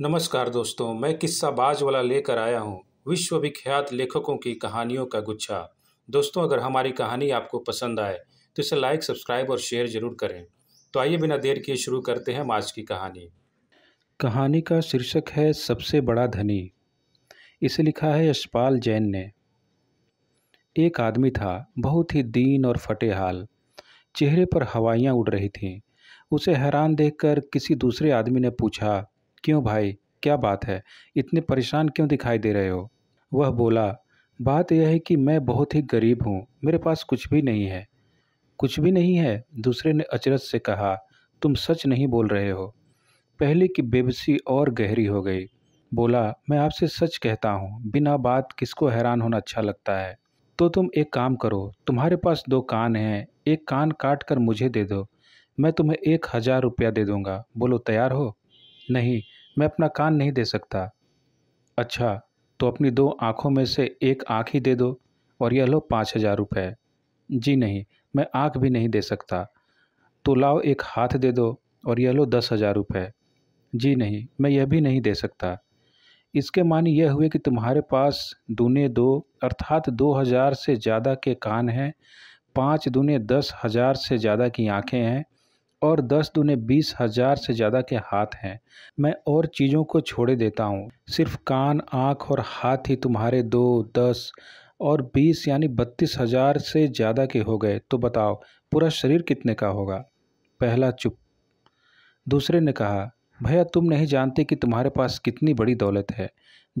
नमस्कार दोस्तों मैं बाज वाला लेकर आया हूँ विश्वविख्यात लेखकों की कहानियों का गुच्छा दोस्तों अगर हमारी कहानी आपको पसंद आए तो इसे लाइक सब्सक्राइब और शेयर ज़रूर करें तो आइए बिना देर किए शुरू करते हैं आज की कहानी कहानी का शीर्षक है सबसे बड़ा धनी इसे लिखा है यशपाल जैन ने एक आदमी था बहुत ही दीन और फटेहाल चेहरे पर हवाइयाँ उड़ रही थीं उसे हैरान देखकर किसी दूसरे आदमी ने पूछा क्यों भाई क्या बात है इतने परेशान क्यों दिखाई दे रहे हो वह बोला बात यह है कि मैं बहुत ही गरीब हूँ मेरे पास कुछ भी नहीं है कुछ भी नहीं है दूसरे ने अचरज से कहा तुम सच नहीं बोल रहे हो पहले की बेबसी और गहरी हो गई बोला मैं आपसे सच कहता हूँ बिना बात किसको हैरान होना अच्छा लगता है तो तुम एक काम करो तुम्हारे पास दो कान हैं एक कान काट कर मुझे दे दो मैं तुम्हें एक हज़ार रुपया दे दूँगा बोलो तैयार हो नहीं मैं अपना कान नहीं दे सकता अच्छा तो अपनी दो आँखों में से एक आँख ही दे दो और यह लो पाँच हज़ार रुपये जी नहीं मैं आँख भी नहीं दे सकता तो लाओ एक हाथ दे दो और यह लो दस हज़ार रुपये जी नहीं मैं यह भी नहीं दे सकता इसके मानी यह हुए कि तुम्हारे पास दूने दो अर्थात दो हज़ार से ज़्यादा के कान हैं पाँच दूने दस हज़ार से ज़्यादा की आँखें हैं और दस दूने बीस हजार से ज़्यादा के हाथ हैं मैं और चीज़ों को छोड़े देता हूँ सिर्फ कान आँख और हाथ ही तुम्हारे दो दस और बीस यानी बत्तीस हजार से ज़्यादा के हो गए तो बताओ पूरा शरीर कितने का होगा पहला चुप दूसरे ने कहा भैया तुम नहीं जानते कि तुम्हारे पास कितनी बड़ी दौलत है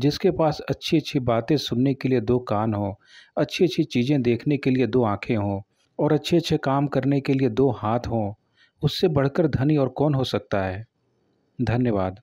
जिसके पास अच्छी अच्छी बातें सुनने के लिए दो कान हो अच्छी अच्छी चीज़ें देखने के लिए दो आँखें हों और अच्छे अच्छे काम करने के लिए दो हाथ हों उससे बढ़कर धनी और कौन हो सकता है धन्यवाद